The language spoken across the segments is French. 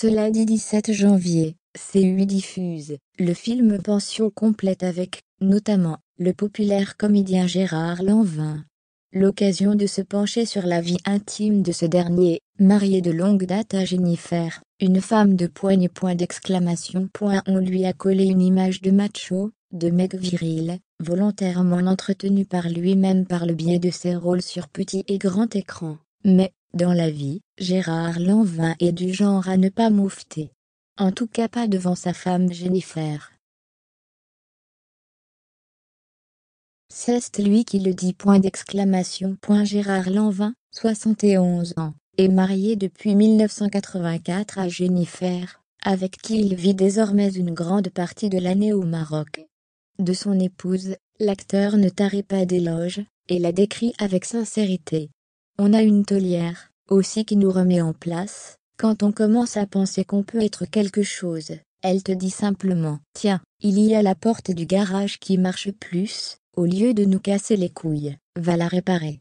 Ce lundi 17 janvier, c diffuse le film Pension complète avec, notamment, le populaire comédien Gérard Lanvin. L'occasion de se pencher sur la vie intime de ce dernier, marié de longue date à Jennifer, une femme de poigne point d'exclamation on lui a collé une image de macho, de mec viril, volontairement entretenu par lui-même par le biais de ses rôles sur petit et grand écran. Mais, dans la vie, Gérard Lanvin est du genre à ne pas moufter. En tout cas pas devant sa femme Jennifer. C'est lui qui le dit. Point d'exclamation. Point Gérard Lanvin, 71 ans, est marié depuis 1984 à Jennifer, avec qui il vit désormais une grande partie de l'année au Maroc. De son épouse, l'acteur ne tarit pas d'éloges, et la décrit avec sincérité. On a une tolière, aussi qui nous remet en place, quand on commence à penser qu'on peut être quelque chose, elle te dit simplement « Tiens, il y a la porte du garage qui marche plus, au lieu de nous casser les couilles, va la réparer. »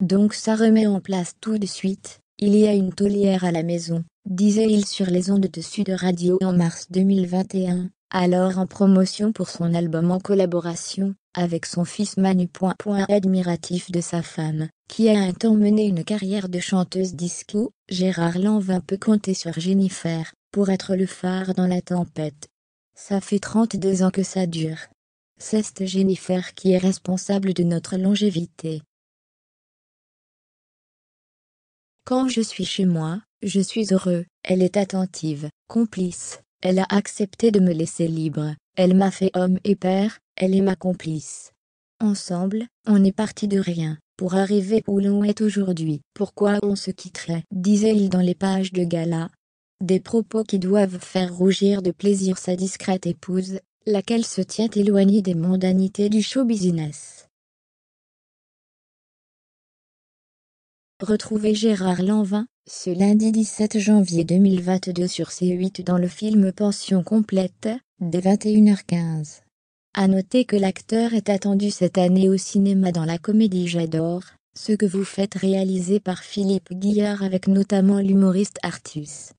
Donc ça remet en place tout de suite, il y a une tolière à la maison, disait-il sur les ondes de Radio en mars 2021, alors en promotion pour son album en collaboration avec son fils Manu. admiratif de sa femme, qui a un temps mené une carrière de chanteuse disco, Gérard Lanvin peut compter sur Jennifer pour être le phare dans la tempête. Ça fait 32 ans que ça dure. C'est Jennifer qui est responsable de notre longévité. Quand je suis chez moi, je suis heureux, elle est attentive, complice, elle a accepté de me laisser libre, elle m'a fait homme et père, elle est ma complice. Ensemble, on est parti de rien, pour arriver où l'on est aujourd'hui. Pourquoi on se quitterait disait-il dans les pages de Gala. Des propos qui doivent faire rougir de plaisir sa discrète épouse, laquelle se tient éloignée des mondanités du show business. Retrouvez Gérard Lanvin, ce lundi 17 janvier 2022 sur C8 dans le film Pension complète, dès 21h15. A noter que l'acteur est attendu cette année au cinéma dans la comédie J'adore, ce que vous faites réalisé par Philippe Guillard avec notamment l'humoriste Artus.